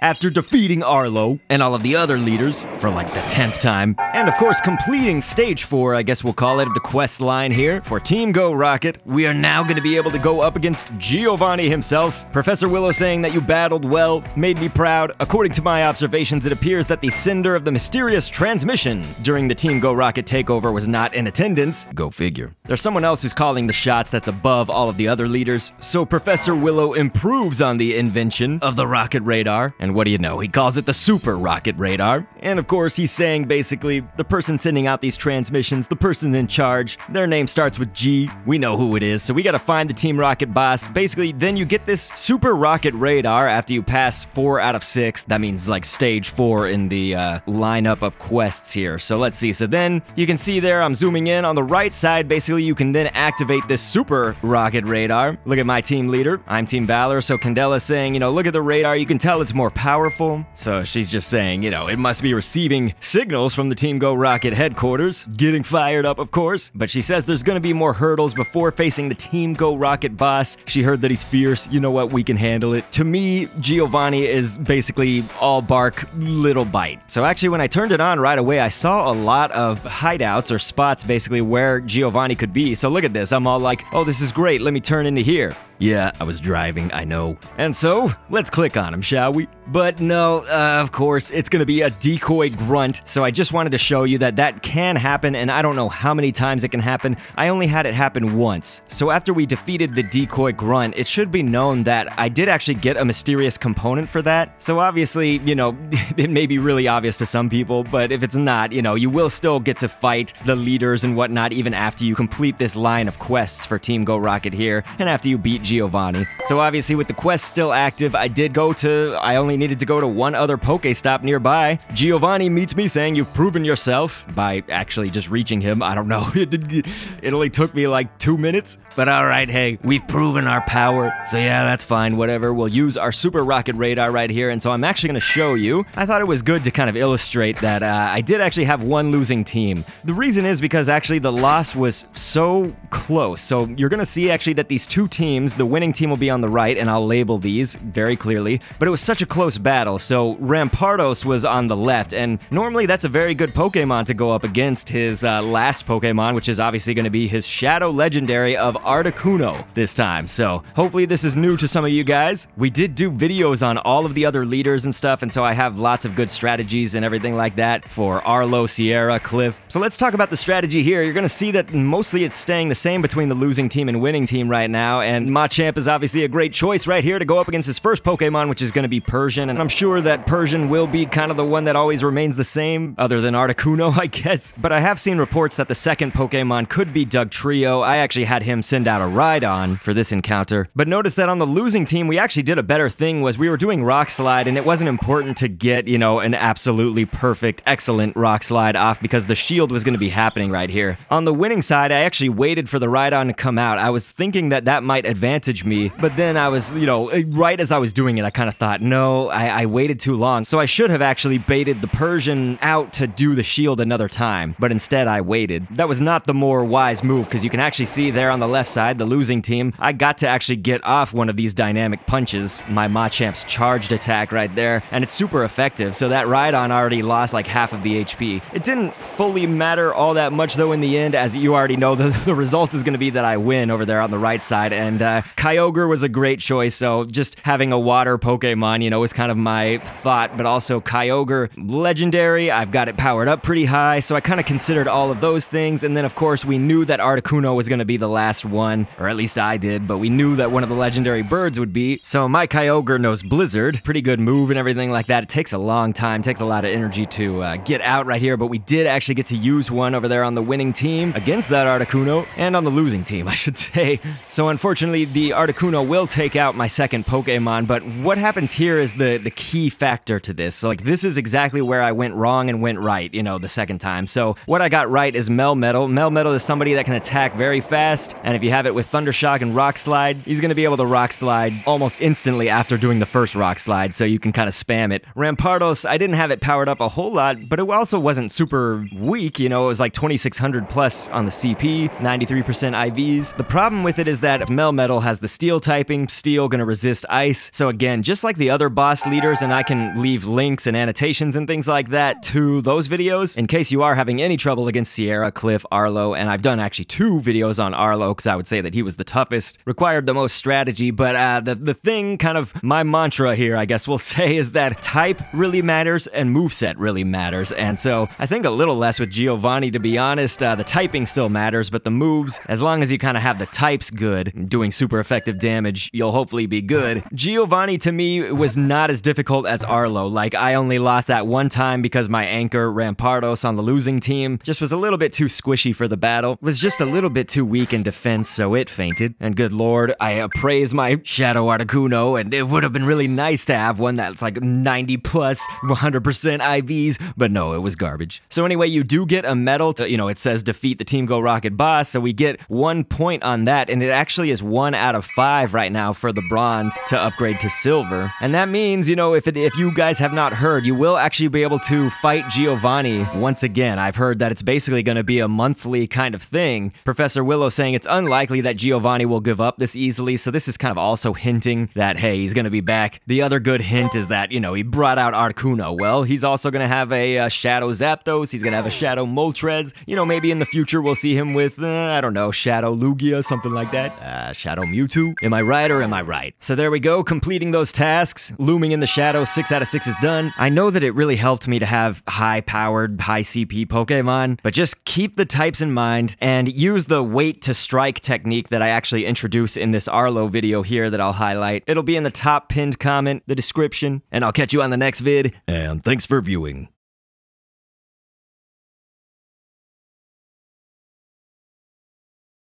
after defeating Arlo and all of the other leaders for like the 10th time. And of course, completing stage 4, I guess we'll call it, the quest line here for Team Go Rocket. We are now going to be able to go up against Giovanni himself. Professor Willow saying that you battled well, made me proud. According to my observations, it appears that the sender of the mysterious transmission during the Team Go Rocket takeover was not in attendance. Go figure. There's someone else who's calling the shots that's above all of the other leaders, so Professor Willow improves on the invention of the rocket radar and and what do you know, he calls it the Super Rocket Radar. And of course, he's saying basically, the person sending out these transmissions, the person in charge, their name starts with G. We know who it is, so we gotta find the Team Rocket boss. Basically, then you get this Super Rocket Radar after you pass four out of six. That means like stage four in the uh, lineup of quests here. So let's see. So then you can see there, I'm zooming in on the right side. Basically, you can then activate this Super Rocket Radar. Look at my team leader. I'm Team Valor, so Candela's saying, you know, look at the radar. You can tell it's more powerful, so she's just saying, you know, it must be receiving signals from the Team Go Rocket headquarters, getting fired up, of course. But she says there's gonna be more hurdles before facing the Team Go Rocket boss. She heard that he's fierce, you know what, we can handle it. To me, Giovanni is basically all bark, little bite. So actually, when I turned it on right away, I saw a lot of hideouts or spots basically where Giovanni could be. So look at this, I'm all like, oh, this is great, let me turn into here. Yeah, I was driving, I know. And so, let's click on him, shall we? But no, uh, of course, it's gonna be a decoy grunt, so I just wanted to show you that that can happen, and I don't know how many times it can happen. I only had it happen once. So after we defeated the decoy grunt, it should be known that I did actually get a mysterious component for that. So obviously, you know, it may be really obvious to some people, but if it's not, you know, you will still get to fight the leaders and whatnot even after you complete this line of quests for Team Go Rocket here, and after you beat Giovanni. So obviously with the quest still active, I did go to, I only needed to go to one other Pokestop nearby. Giovanni meets me saying, you've proven yourself, by actually just reaching him, I don't know. it only took me like two minutes. But alright, hey, we've proven our power, so yeah, that's fine, whatever. We'll use our super rocket radar right here, and so I'm actually gonna show you. I thought it was good to kind of illustrate that uh, I did actually have one losing team. The reason is because actually the loss was so close, so you're gonna see actually that these two teams, the winning team will be on the right, and I'll label these very clearly. But it was such a close battle, so Rampardos was on the left, and normally that's a very good Pokemon to go up against his uh, last Pokemon, which is obviously going to be his Shadow Legendary of Articuno this time. So hopefully this is new to some of you guys. We did do videos on all of the other leaders and stuff, and so I have lots of good strategies and everything like that for Arlo, Sierra, Cliff. So let's talk about the strategy here. You're going to see that mostly it's staying the same between the losing team and winning team right now, and Mach Machamp is obviously a great choice right here to go up against his first Pokemon, which is going to be Persian. And I'm sure that Persian will be kind of the one that always remains the same, other than Articuno, I guess. But I have seen reports that the second Pokemon could be Dugtrio. I actually had him send out a ride on for this encounter. But notice that on the losing team, we actually did a better thing was we were doing Rock Slide, and it wasn't important to get, you know, an absolutely perfect, excellent Rock Slide off because the shield was going to be happening right here. On the winning side, I actually waited for the ride on to come out. I was thinking that that might advance advantage me. But then I was, you know, eh, right as I was doing it, I kind of thought, no, I, I waited too long. So I should have actually baited the Persian out to do the shield another time. But instead, I waited. That was not the more wise move because you can actually see there on the left side, the losing team, I got to actually get off one of these dynamic punches. My Machamp's charged attack right there, and it's super effective. So that Rhydon already lost like half of the HP. It didn't fully matter all that much though in the end, as you already know, the, the result is going to be that I win over there on the right side, and uh, Kyogre was a great choice. So just having a water Pokemon, you know, was kind of my thought, but also Kyogre, legendary. I've got it powered up pretty high. So I kind of considered all of those things. And then, of course, we knew that Articuno was going to be the last one, or at least I did, but we knew that one of the legendary birds would be. So my Kyogre knows Blizzard. Pretty good move and everything like that. It takes a long time, takes a lot of energy to uh, get out right here, but we did actually get to use one over there on the winning team against that Articuno and on the losing team, I should say. So unfortunately, the the Articuno will take out my second Pokemon, but what happens here is the, the key factor to this. So, like, this is exactly where I went wrong and went right, you know, the second time. So, what I got right is Melmetal. Melmetal is somebody that can attack very fast, and if you have it with Thunder Shock and Rock Slide, he's going to be able to Rock Slide almost instantly after doing the first Rock Slide, so you can kind of spam it. Rampardos, I didn't have it powered up a whole lot, but it also wasn't super weak, you know, it was like 2600 plus on the CP, 93% IVs. The problem with it is that Melmetal has the steel typing, steel gonna resist ice. So again, just like the other boss leaders, and I can leave links and annotations and things like that to those videos in case you are having any trouble against Sierra, Cliff, Arlo, and I've done actually two videos on Arlo because I would say that he was the toughest, required the most strategy, but uh, the, the thing, kind of my mantra here, I guess we'll say, is that type really matters and moveset really matters, and so I think a little less with Giovanni to be honest, uh, the typing still matters, but the moves, as long as you kind of have the types good, doing super super effective damage, you'll hopefully be good. Giovanni to me was not as difficult as Arlo, like I only lost that one time because my anchor Rampardos on the losing team just was a little bit too squishy for the battle, was just a little bit too weak in defense so it fainted. And good lord, I appraise my Shadow Articuno and it would have been really nice to have one that's like 90 plus, 100% IVs, but no, it was garbage. So anyway, you do get a medal to, you know, it says defeat the Team Go Rocket boss, so we get one point on that and it actually is one out of five right now for the bronze to upgrade to silver. And that means, you know, if, it, if you guys have not heard, you will actually be able to fight Giovanni once again. I've heard that it's basically going to be a monthly kind of thing. Professor Willow saying it's unlikely that Giovanni will give up this easily, so this is kind of also hinting that, hey, he's going to be back. The other good hint is that, you know, he brought out Arcuno. Well, he's also going to have a uh, Shadow Zapdos, he's going to have a Shadow Moltres. You know, maybe in the future we'll see him with, uh, I don't know, Shadow Lugia, something like that. Uh, Shadow you too. Am I right or am I right? So there we go, completing those tasks. Looming in the shadow, 6 out of 6 is done. I know that it really helped me to have high-powered, high-CP Pokemon, but just keep the types in mind and use the wait to strike technique that I actually introduce in this Arlo video here that I'll highlight. It'll be in the top pinned comment, the description, and I'll catch you on the next vid, and thanks for viewing.